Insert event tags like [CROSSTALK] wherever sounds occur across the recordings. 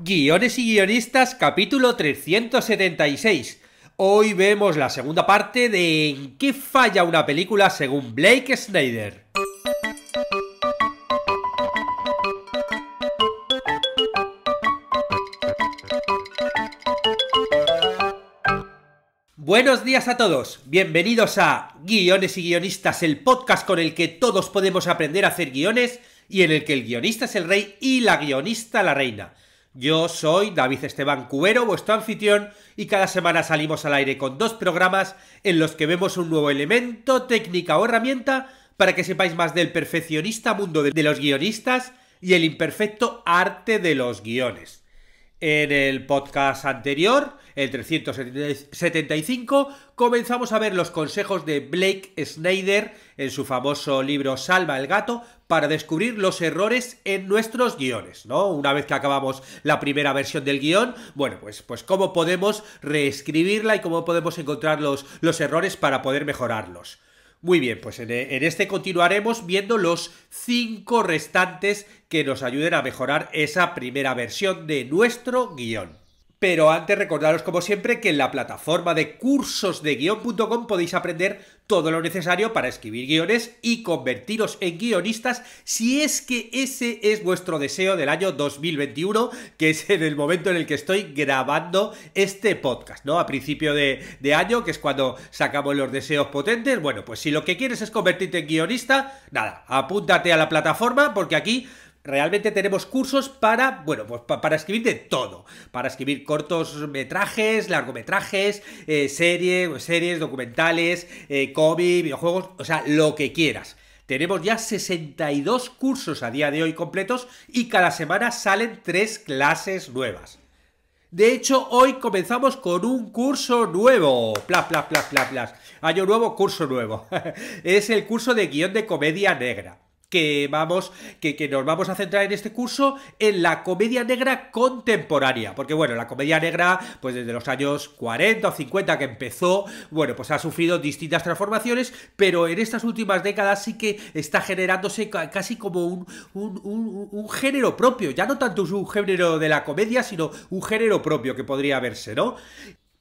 Guiones y guionistas, capítulo 376. Hoy vemos la segunda parte de ¿En qué falla una película según Blake Snyder? Buenos días a todos, bienvenidos a Guiones y Guionistas, el podcast con el que todos podemos aprender a hacer guiones y en el que el guionista es el rey y la guionista la reina. Yo soy David Esteban Cubero, vuestro anfitrión, y cada semana salimos al aire con dos programas en los que vemos un nuevo elemento, técnica o herramienta para que sepáis más del perfeccionista mundo de los guionistas y el imperfecto arte de los guiones. En el podcast anterior, el 375, comenzamos a ver los consejos de Blake Snyder en su famoso libro Salva el gato para descubrir los errores en nuestros guiones, ¿no? Una vez que acabamos la primera versión del guión, bueno, pues, pues cómo podemos reescribirla y cómo podemos encontrar los, errores para poder mejorarlos. Muy bien, pues en, este continuaremos viendo los cinco restantes que nos ayuden a mejorar esa primera versión de nuestro guión. Pero antes recordaros como siempre que en la plataforma de cursosdeguion.com podéis aprender todo lo necesario para escribir guiones y convertiros en guionistas si es que ese es vuestro deseo del año 2021, que es en el momento en el que estoy grabando este podcast, ¿no? A principio de, de año, que es cuando sacamos los deseos potentes. Bueno, pues si lo que quieres es convertirte en guionista, nada, apúntate a la plataforma porque aquí realmente tenemos cursos para, bueno, pues para escribir de todo. Para escribir cortos metrajes, largometrajes, eh, series, series, documentales, eh, videojuegos, o sea, lo que quieras. Tenemos ya 62 cursos a día de hoy completos y cada semana salen tres clases nuevas. De hecho, hoy comenzamos con un curso nuevo. Plas, plas, plas, plas, plas. Año nuevo, curso nuevo. [LAUGHS] es el curso de guión de comedia negra que vamos, que, que, nos vamos a centrar en este curso en la comedia negra contemporánea, porque bueno, la comedia negra, pues desde los años 40 o 50 que empezó, bueno, pues ha sufrido distintas transformaciones, pero en estas últimas décadas sí que está generándose casi como un, un, un género propio, ya no tanto un género de la comedia, sino un género propio que podría verse, ¿no?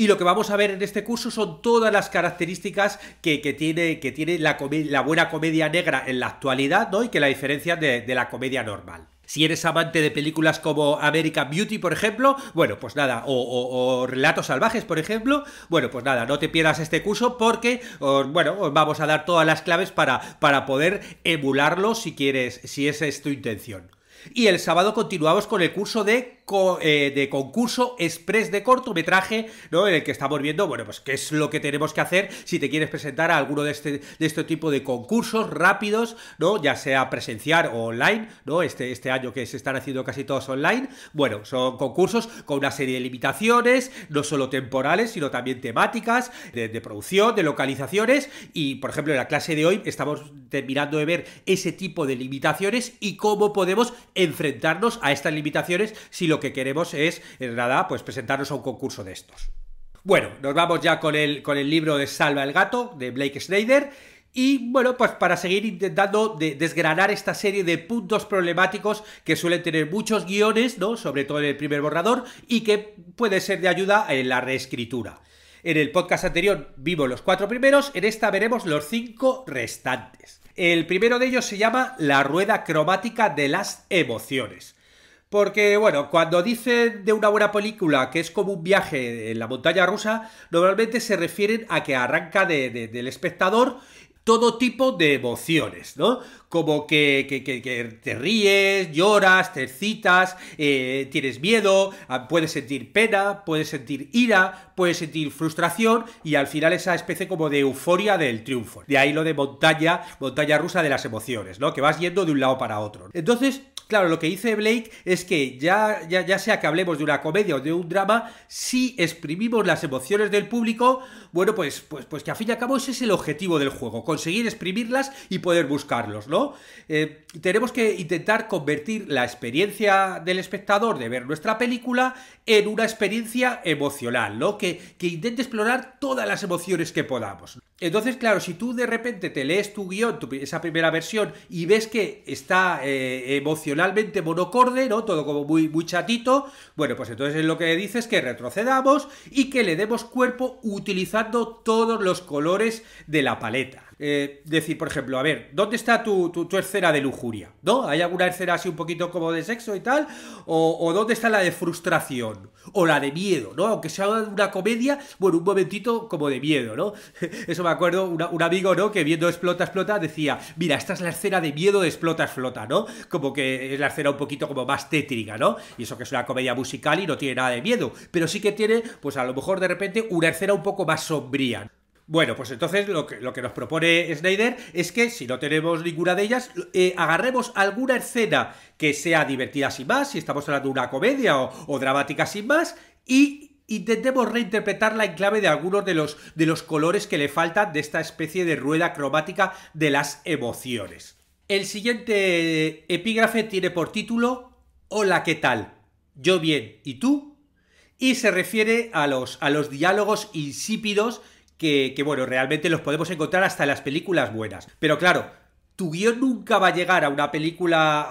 Y lo que vamos a ver en este curso son todas las características que, tiene, que tiene la, buena comedia negra en la actualidad, ¿no? Y que la diferencia de, la comedia normal. Si eres amante de películas como American Beauty, por ejemplo, bueno, pues nada, o, Relatos Salvajes, por ejemplo, bueno, pues nada, no te pierdas este curso porque, bueno, vamos a dar todas las claves para, para poder emularlo si quieres, si esa es tu intención. Y el sábado continuamos con el curso de eh, de concurso express de cortometraje, ¿no? En el que estamos viendo, bueno, pues qué es lo que tenemos que hacer si te quieres presentar a alguno de este, de este tipo de concursos rápidos, ¿no? Ya sea presencial o online, ¿no? Este, este año que se están haciendo casi todos online. Bueno, son concursos con una serie de limitaciones, no solo temporales, sino también temáticas, de, de producción, de localizaciones. Y, por ejemplo, en la clase de hoy estamos terminando de ver ese tipo de limitaciones y cómo podemos enfrentarnos a estas limitaciones si lo que queremos es, nada, pues presentarnos a un concurso de estos. Bueno, nos vamos ya con el, con el libro de Salva el Gato, de Blake Snyder, y bueno, pues para seguir intentando desgranar esta serie de puntos problemáticos que suelen tener muchos guiones, ¿no? Sobre todo en el primer borrador, y que puede ser de ayuda en la reescritura. En el podcast anterior vimos los cuatro primeros, en esta veremos los cinco restantes. El primero de ellos se llama La rueda cromática de las emociones. Porque, bueno, cuando dicen de una buena película que es como un viaje en la montaña rusa, normalmente se refieren a que arranca del espectador todo tipo de emociones, ¿no? Como que, te ríes, lloras, te excitas, eh, tienes miedo, ah, puedes sentir pena, puedes sentir ira, puedes sentir frustración y al final esa especie como de euforia del triunfo. De ahí lo de montaña, montaña rusa de las emociones, ¿no? Que vas yendo de un lado para otro. Entonces, Claro, lo que dice Blake es que ya, ya, ya sea que hablemos de una comedia o de un drama, si exprimimos las emociones del público, bueno, pues, pues, pues que a fin y a cabo ese es el objetivo del juego, conseguir exprimirlas y poder buscarlos, ¿no? Eh, tenemos que intentar convertir la experiencia del espectador de ver nuestra película en una experiencia emocional, ¿no? Que, que intente explorar todas las emociones que podamos. Entonces, claro, si tú de repente te lees tu guión, esa primera versión, y ves que está eh, emocionalmente monocorde, ¿no? Todo como muy, muy chatito, bueno, pues entonces lo que dices es que retrocedamos y que le demos cuerpo utilizando todos los colores de la paleta. Eh, decir, por ejemplo, a ver, ¿dónde está tu, tu, de lujuria? ¿No? ¿Hay alguna escena así un poquito como de sexo y tal? ¿O, dónde está la de frustración? ¿O la de miedo? ¿No? Aunque sea una comedia, bueno, un momentito como de miedo, ¿no? [LAUGHS] Eso me acuerdo, un amigo, ¿no? Que viendo Explota, Explota decía, mira, esta es la escena de miedo de Explota, Explota, ¿no? Como que es la escena un poquito como más tétrica, ¿no? Y eso que es una comedia musical y no tiene nada de miedo, pero sí que tiene, pues a lo mejor de repente, una escena un poco más sombría. Bueno, pues entonces lo que, nos propone Snyder es que si no tenemos ninguna de ellas, eh, agarremos alguna escena que sea divertida sin más, si estamos hablando de una comedia o, dramática sin más, y intentemos reinterpretarla en clave de algunos de los, de los colores que le faltan de esta especie de rueda cromática de las emociones. El siguiente epígrafe tiene por título Hola, ¿qué tal? Yo bien, ¿y tú? Y se refiere a los, a los diálogos insípidos que, bueno, realmente los podemos encontrar hasta en las películas buenas. Pero claro, tu guión nunca va a llegar a una película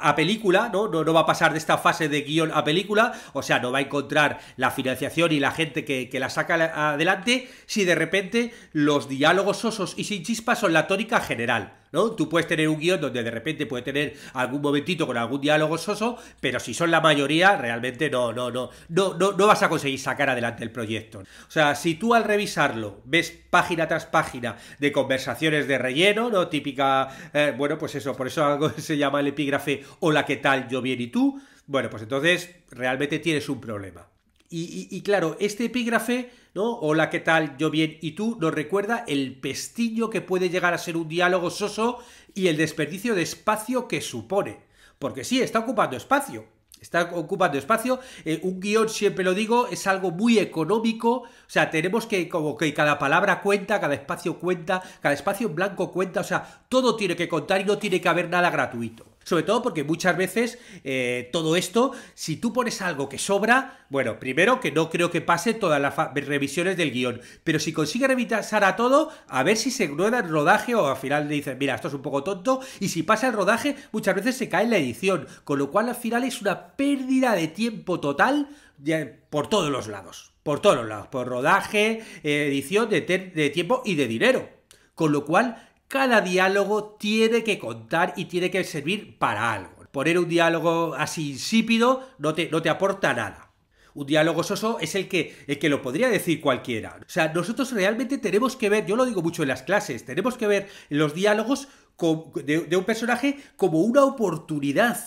a, película, ¿no? ¿no? ¿no? va a pasar de esta fase de guión a película, o sea, no va a encontrar la financiación y la gente que, que la saca adelante si de repente los diálogos osos y sin chispas son la tónica general. ¿no? Tú puedes tener un guión donde de repente puede tener algún momentito con algún diálogo soso, pero si son la mayoría, realmente no, no, no, no, no, no vas a conseguir sacar adelante el proyecto. O sea, si tú al revisarlo ves página tras página de conversaciones de relleno, ¿no? Típica, eh, bueno, pues eso, por eso algo [LAUGHS] se llama el epígrafe, hola, ¿qué tal? Yo bien y tú. Bueno, pues entonces realmente tienes un problema. Y, claro, este epígrafe, ¿no? Hola, ¿qué tal? Yo bien, ¿y tú? Nos recuerda el pestillo que puede llegar a ser un diálogo soso y el desperdicio de espacio que supone. Porque sí, está ocupando espacio, Está ocupando espacio. Eh, un guión, siempre lo digo, es algo muy económico. O sea, tenemos que, como que cada palabra cuenta, cada espacio cuenta, cada espacio en blanco cuenta. O sea, todo tiene que contar y no tiene que haber nada gratuito. Sobre todo porque muchas veces eh, todo esto, si tú pones algo que sobra, bueno, primero que no creo que pase todas las revisiones del guión, pero si consigue revisar a todo, a ver si se rueda el rodaje o al final le dicen, mira, esto es un poco tonto, y si pasa el rodaje, muchas veces se cae en la edición, con lo cual al final es una pérdida de tiempo total por todos los lados. Por todos los lados. Por rodaje, edición de, tiempo y de dinero. Con lo cual, cada diálogo tiene que contar y tiene que servir para algo. Poner un diálogo así insípido no te, no te aporta nada un diálogo soso es el que, el que lo podría decir cualquiera. O sea, nosotros realmente tenemos que ver, yo lo digo mucho en las clases, tenemos que ver los diálogos de un personaje como una oportunidad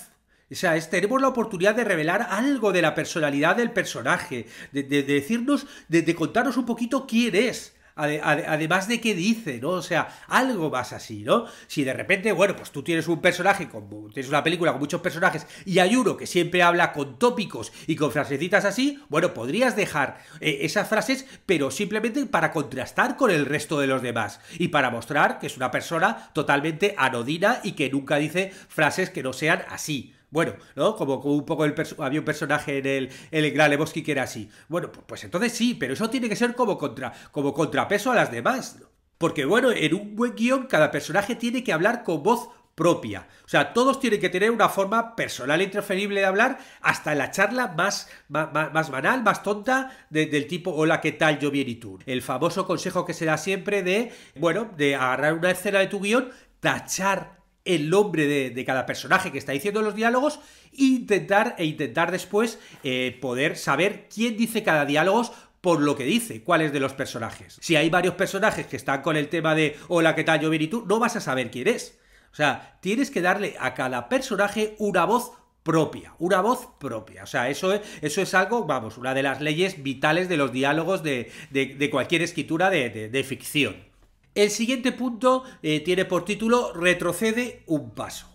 o sea, tenemos la oportunidad de revelar algo de la personalidad del personaje, de, decirnos, de, contarnos un poquito quién es además de qué dice, ¿no? O sea, algo más así, ¿no? Si de repente, bueno, pues tú tienes un personaje, con, tienes una película con muchos personajes y hay uno que siempre habla con tópicos y con frasecitas así, bueno, podrías dejar eh, esas frases, pero simplemente para contrastar con el resto de los demás y para mostrar que es una persona totalmente anodina y que nunca dice frases que no sean así. Bueno, ¿no? Como, un poco el había un personaje en el, el que era así. Bueno, pues, pues, entonces sí, pero eso tiene que ser como, contra, como contrapeso a las demás. Porque bueno, en un buen guión cada personaje tiene que hablar con voz propia. O sea, todos tienen que tener una forma personal e intransferible de hablar, hasta la charla más, más, banal, más tonta, del tipo hola, ¿qué tal? Yo bien y tú. El famoso consejo que se da siempre de, bueno, de agarrar una escena de tu guión, tachar el nombre de, cada personaje que está diciendo los diálogos e intentar, e intentar después eh, poder saber quién dice cada diálogo por lo que dice, cuáles de los personajes. Si hay varios personajes que están con el tema de hola, ¿qué tal? Yo y tú, no vas a saber quién es. O sea, tienes que darle a cada personaje una voz propia, una voz propia. O sea, eso es, eso es algo, vamos, una de las leyes vitales de los diálogos de, cualquier escritura de, de ficción. El siguiente punto eh, tiene por título Retrocede un paso.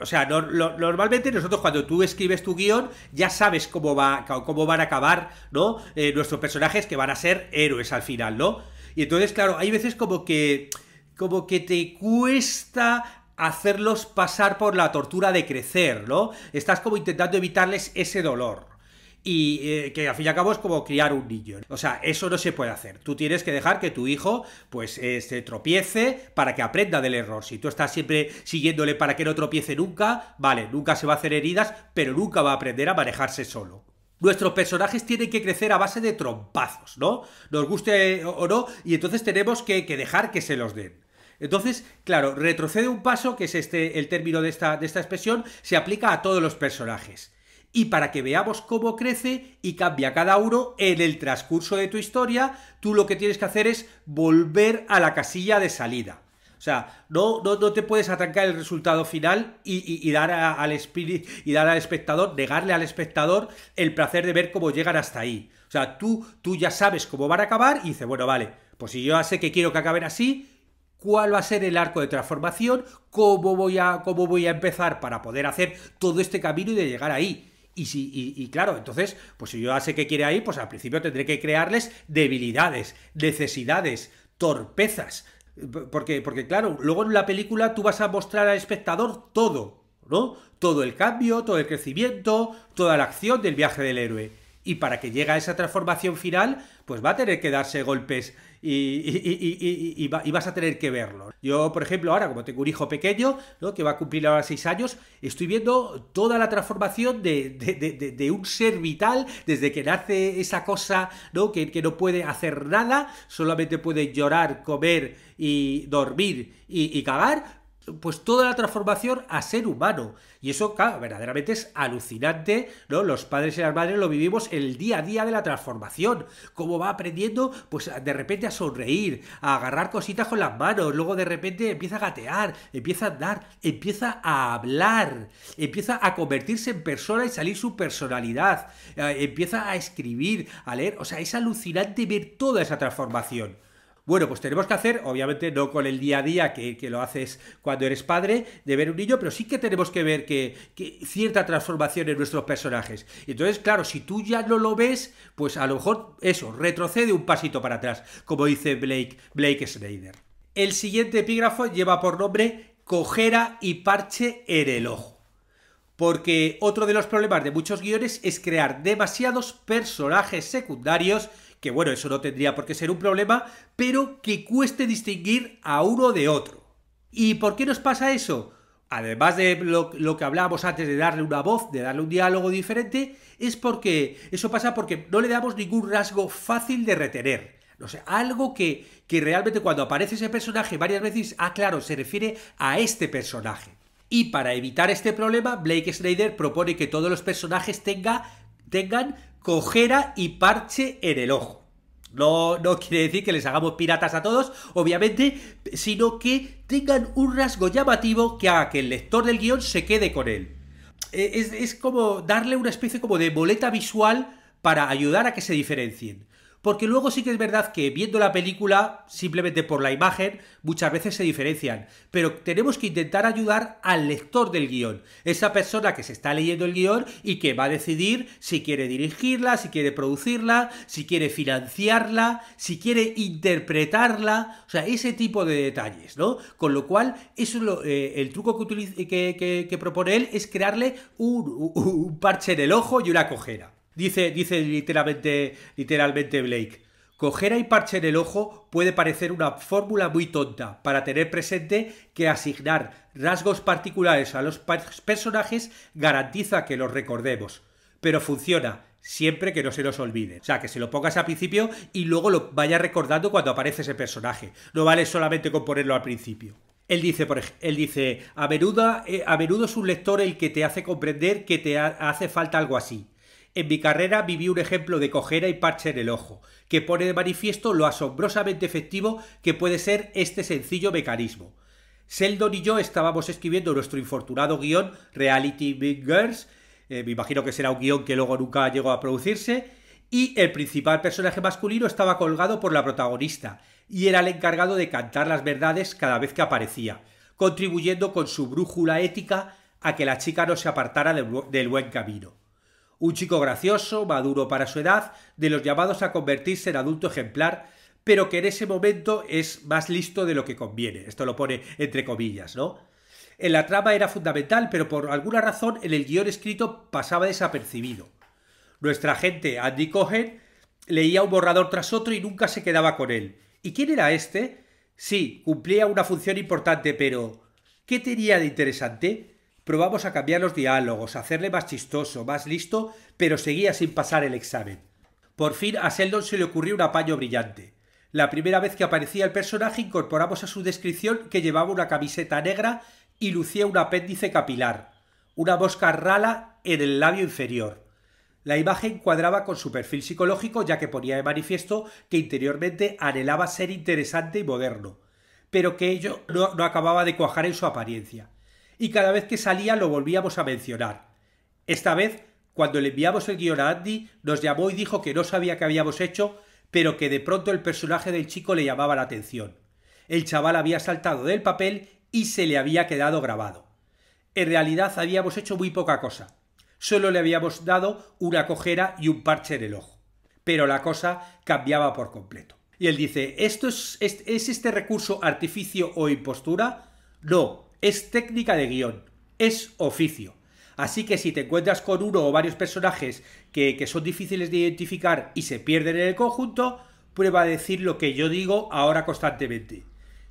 O sea, normalmente nosotros cuando tú escribes tu guión ya sabes cómo, va, cómo van a acabar, ¿no? Eh, nuestros personajes que van a ser héroes al final, ¿no? Y entonces, claro, hay veces como que, como que te cuesta hacerlos pasar por la tortura de crecer, ¿no? Estás como intentando evitarles ese dolor y eh, que al fin y al cabo es como criar un niño. O sea, eso no se puede hacer. Tú tienes que dejar que tu hijo pues eh, se tropiece para que aprenda del error. Si tú estás siempre siguiéndole para que no tropiece nunca, vale, nunca se va a hacer heridas, pero nunca va a aprender a manejarse solo. Nuestros personajes tienen que crecer a base de trompazos, ¿no? Nos guste o no, y entonces tenemos que, que dejar que se los den. Entonces, claro, retrocede un paso, que es este el término de esta, de esta expresión, se aplica a todos los personajes y para que veamos cómo crece y cambia cada uno en el transcurso de tu historia, tú lo que tienes que hacer es volver a la casilla de salida. O sea, no, no, te puedes atacar el resultado final y, dar al y dar al espectador, negarle al espectador el placer de ver cómo llegan hasta ahí. O sea, tú, tú ya sabes cómo van a acabar y dices, bueno, vale, pues si yo ya sé que quiero que acaben así, cuál va a ser el arco de transformación, cómo voy a, cómo voy a empezar para poder hacer todo este camino y de llegar ahí. Y, y, claro, entonces, pues si yo ya sé que quiere ahí, pues al principio tendré que crearles debilidades, necesidades, torpezas. Porque, porque claro, luego en la película tú vas a mostrar al espectador todo, ¿no? Todo el cambio, todo el crecimiento, toda la acción del viaje del héroe y para que llegue a esa transformación final, pues va a tener que darse golpes y, vas a tener que verlo. Yo, por ejemplo, ahora como tengo un hijo pequeño, ¿no? que va a cumplir ahora seis años, estoy viendo toda la transformación de, un ser vital desde que nace esa cosa ¿no? Que, no puede hacer nada, solamente puede llorar, comer y dormir y, y cagar, pues toda la transformación a ser humano. Y eso, claro, verdaderamente es alucinante, ¿no? Los padres y las madres lo vivimos el día a día de la transformación. Cómo va aprendiendo, pues de repente a sonreír, a agarrar cositas con las manos, luego de repente empieza a gatear, empieza a andar, empieza a hablar, empieza a convertirse en persona y salir su personalidad, eh, empieza a escribir, a leer. O sea, es alucinante ver toda esa transformación. Bueno, pues tenemos que hacer, obviamente no con el día a día que, lo haces cuando eres padre, de ver un niño, pero sí que tenemos que ver que, cierta transformación en nuestros personajes. Entonces, claro, si tú ya no lo ves, pues a lo mejor eso, retrocede un pasito para atrás, como dice Blake, Blake Snyder. El siguiente epígrafo lleva por nombre Cojera y parche en el ojo. Porque otro de los problemas de muchos guiones es crear demasiados personajes secundarios que bueno, eso no tendría por qué ser un problema, pero que cueste distinguir a uno de otro. ¿Y por qué nos pasa eso? Además de lo, que hablábamos antes de darle una voz, de darle un diálogo diferente, es porque eso pasa porque no le damos ningún rasgo fácil de retener. No sé, algo que, que realmente cuando aparece ese personaje varias veces, ah, claro, se refiere a este personaje. Y para evitar este problema, Blake Snyder propone que todos los personajes tenga, tengan cojera y parche en el ojo. No, no quiere decir que les hagamos piratas a todos, obviamente, sino que tengan un rasgo llamativo que haga que el lector del guión se quede con él. Eh, es, es como darle una especie como de boleta visual para ayudar a que se diferencien porque luego sí que es verdad que viendo la película, simplemente por la imagen, muchas veces se diferencian, pero tenemos que intentar ayudar al lector del guión, esa persona que se está leyendo el guión y que va a decidir si quiere dirigirla, si quiere producirla, si quiere financiarla, si quiere interpretarla, o sea, ese tipo de detalles, ¿no? Con lo cual, eso eh, el truco que, propone él es crearle un parche en el ojo y una cojera. Dice, dice literalmente, literalmente Blake. Coger y parche en el ojo puede parecer una fórmula muy tonta para tener presente que asignar rasgos particulares a los personajes garantiza que los recordemos. Pero funciona siempre que no se nos olvide. O sea, que se lo pongas al principio y luego lo vayas recordando cuando aparece ese personaje. No vale solamente con ponerlo al principio. Él dice, por él dice a, menudo, eh, a menudo es un lector el que te hace comprender que te hace falta algo así. En mi carrera viví un ejemplo de cojera y parche en el ojo, que pone de manifiesto lo asombrosamente efectivo que puede ser este sencillo mecanismo. Seldon y yo estábamos escribiendo nuestro infortunado guión Reality Big Girls, eh, me imagino que será un guión que luego nunca llegó a producirse, y el principal personaje masculino estaba colgado por la protagonista, y era el encargado de cantar las verdades cada vez que aparecía, contribuyendo con su brújula ética a que la chica no se apartara del buen camino. Un chico gracioso, maduro para su edad, de los llamados a convertirse en adulto ejemplar, pero que en ese momento es más listo de lo que conviene. Esto lo pone entre comillas, ¿no? En eh, la trama era fundamental, pero por alguna razón en el guión escrito pasaba desapercibido. Nuestra gente, Andy Cohen, leía un borrador tras otro y nunca se quedaba con él. ¿Y quién era este? Sí, cumplía una función importante, pero ¿qué tenía de interesante? Probamos a cambiar los diálogos, a hacerle más chistoso, más listo, pero seguía sin pasar el examen. Por fin a Seldon se le ocurrió un apaño brillante. La primera vez que aparecía el personaje incorporamos a su descripción que llevaba una camiseta negra y lucía un apéndice capilar, una mosca rala en el labio inferior. La imagen cuadraba con su perfil psicológico ya que ponía de manifiesto que interiormente anhelaba ser interesante y moderno, pero que ello no acababa de cuajar en su apariencia y cada vez que salía lo volvíamos a mencionar. Esta vez, cuando le enviamos el guión a Andy, nos llamó y dijo que no sabía qué habíamos hecho, pero que de pronto el personaje del chico le llamaba la atención. El chaval había saltado del papel y se le había quedado grabado. En realidad habíamos hecho muy poca cosa. Solo le habíamos dado una cojera y un parche en el ojo. Pero la cosa cambiaba por completo. Y él dice, ¿esto es, es este recurso artificio o impostura? No, es técnica de guión, es oficio. Así que si te encuentras con uno o varios personajes que, son difíciles de identificar y se pierden en el conjunto, prueba a decir lo que yo digo ahora constantemente.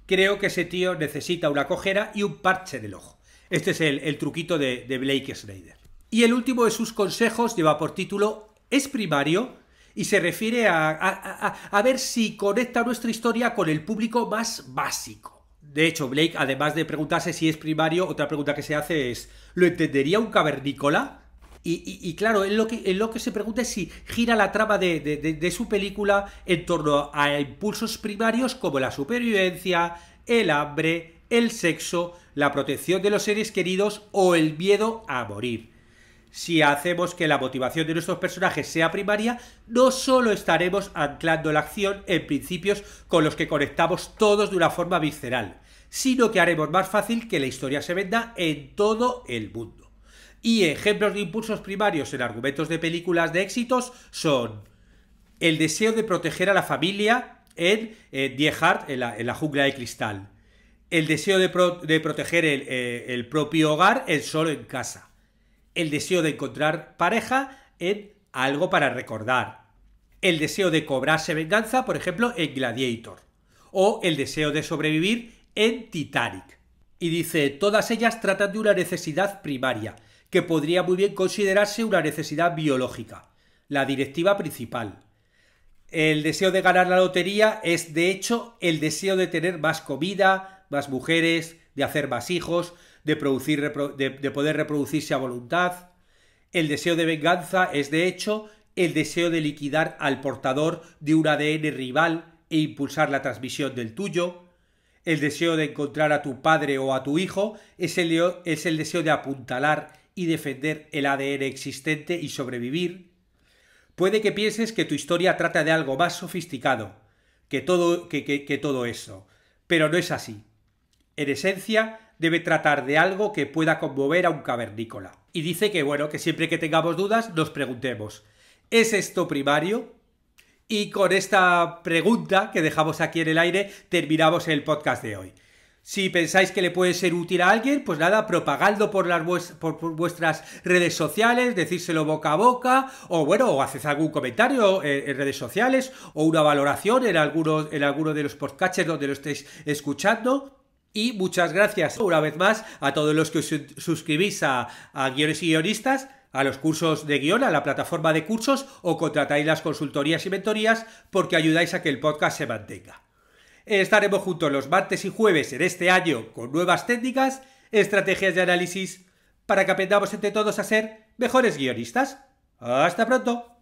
Creo que ese tío necesita una cojera y un parche del ojo. Este es el, truquito de, Blake Snyder. Y el último de sus consejos lleva por título Es primario y se refiere a ver si conecta nuestra historia con el público más básico de hecho, Blake, además de preguntarse si es primario, otra pregunta que se hace es, ¿lo entendería un cavernícola? Y, claro, en lo, que, se pregunta es si gira la trama de, su película en torno a impulsos primarios como la supervivencia, el hambre, el sexo, la protección de los seres queridos o el miedo a morir si hacemos que la motivación de nuestros personajes sea primaria, no solo estaremos anclando la acción en principios con los que conectamos todos de una forma visceral, sino que haremos más fácil que la historia se venda en todo el mundo. Y ejemplos de impulsos primarios en argumentos de películas de éxitos son el deseo de proteger a la familia en, Die Hard, en la, jungla de cristal, el deseo de, proteger el, eh, el propio hogar en solo en casa, el deseo de encontrar pareja en algo para recordar, el deseo de cobrarse venganza, por ejemplo, en Gladiator, o el deseo de sobrevivir en Titanic. Y dice, todas ellas tratan de una necesidad primaria, que podría muy bien considerarse una necesidad biológica, la directiva principal. El deseo de ganar la lotería es, de hecho, el deseo de tener más comida, más mujeres, de hacer más hijos, de, producir, de, poder reproducirse a voluntad. El deseo de venganza es, de hecho, el deseo de liquidar al portador de un ADN rival e impulsar la transmisión del tuyo. El deseo de encontrar a tu padre o a tu hijo es el, es el deseo de apuntalar y defender el ADN existente y sobrevivir. Puede que pienses que tu historia trata de algo más sofisticado que todo, que todo eso, pero no es así. En esencia, debe tratar de algo que pueda conmover a un cavernícola. Y dice que, bueno, que siempre que tengamos dudas nos preguntemos, ¿es esto primario? Y con esta pregunta que dejamos aquí en el aire terminamos el podcast de hoy. Si pensáis que le puede ser útil a alguien, pues nada, propagando por, las vuestras redes sociales, decírselo boca a boca, o bueno, o haced algún comentario en, redes sociales, o una valoración en en alguno de los podcasts donde lo estéis escuchando. Y muchas gracias una vez más a todos los que os suscribís a, Guiones y Guionistas a los cursos de guión, a la plataforma de cursos o contratáis las consultorías y mentorías porque ayudáis a que el podcast se mantenga. Estaremos juntos los martes y jueves en este año con nuevas técnicas, estrategias de análisis, para que aprendamos entre todos a ser mejores guionistas. ¡Hasta pronto!